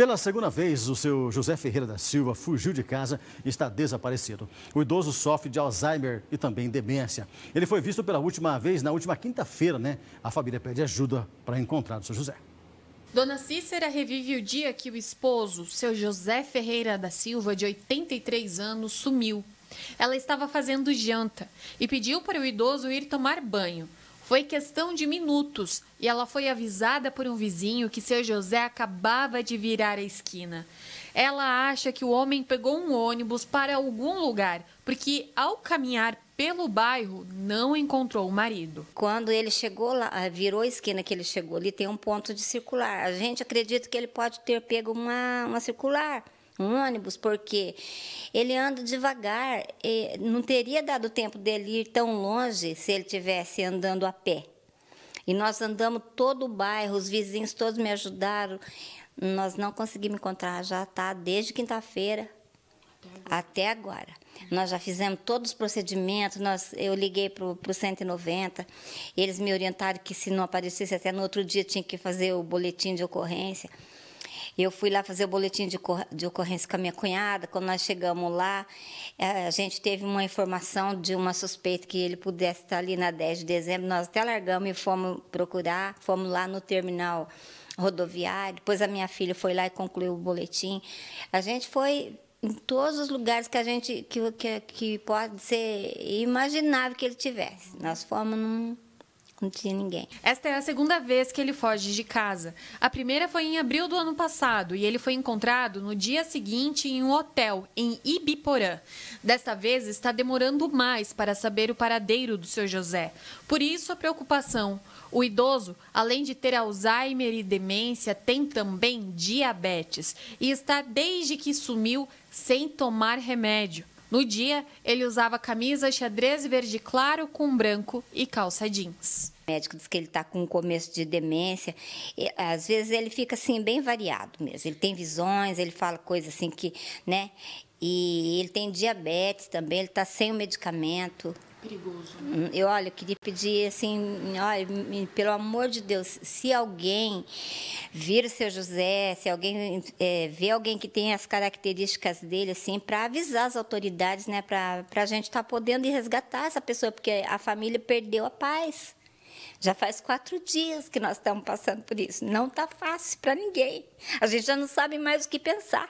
Pela segunda vez, o seu José Ferreira da Silva fugiu de casa e está desaparecido. O idoso sofre de Alzheimer e também demência. Ele foi visto pela última vez na última quinta-feira, né? A família pede ajuda para encontrar o seu José. Dona Cícera revive o dia que o esposo, seu José Ferreira da Silva, de 83 anos, sumiu. Ela estava fazendo janta e pediu para o idoso ir tomar banho. Foi questão de minutos e ela foi avisada por um vizinho que seu José acabava de virar a esquina. Ela acha que o homem pegou um ônibus para algum lugar, porque ao caminhar pelo bairro não encontrou o marido. Quando ele chegou lá, eh, virou a esquina que ele chegou, ali tem um ponto de circular. A gente acredita que ele pode ter pego uma, uma circular um ônibus, porque ele anda devagar, não teria dado tempo dele ir tão longe se ele tivesse andando a pé. E nós andamos todo o bairro, os vizinhos todos me ajudaram. Nós não conseguimos encontrar, já está desde quinta-feira até agora. Nós já fizemos todos os procedimentos, nós, eu liguei para o 190, eles me orientaram que se não aparecesse até no outro dia tinha que fazer o boletim de ocorrência. Eu fui lá fazer o boletim de, de ocorrência com a minha cunhada. Quando nós chegamos lá, é, a gente teve uma informação de uma suspeita que ele pudesse estar ali na 10 de dezembro. Nós até largamos e fomos procurar, fomos lá no terminal rodoviário. Depois a minha filha foi lá e concluiu o boletim. A gente foi em todos os lugares que a gente que, que, que pode ser imaginável que ele tivesse. Nós fomos num não tinha ninguém. Esta é a segunda vez que ele foge de casa. A primeira foi em abril do ano passado e ele foi encontrado no dia seguinte em um hotel em Ibiporã. Desta vez está demorando mais para saber o paradeiro do seu José. Por isso a preocupação. O idoso, além de ter Alzheimer e demência, tem também diabetes e está desde que sumiu sem tomar remédio. No dia, ele usava camisa xadrez verde claro com branco e calça jeans. O médico diz que ele está com um começo de demência. E, às vezes ele fica assim, bem variado mesmo. Ele tem visões, ele fala coisas assim que, né? E ele tem diabetes também, ele está sem o medicamento perigoso. Né? Hum, eu, olha, eu queria pedir assim, olha, pelo amor de Deus, se alguém vir o seu José, se alguém é, vê alguém que tem as características dele, assim, para avisar as autoridades, né, para a gente estar tá podendo resgatar essa pessoa, porque a família perdeu a paz. Já faz quatro dias que nós estamos passando por isso. Não está fácil para ninguém. A gente já não sabe mais o que pensar.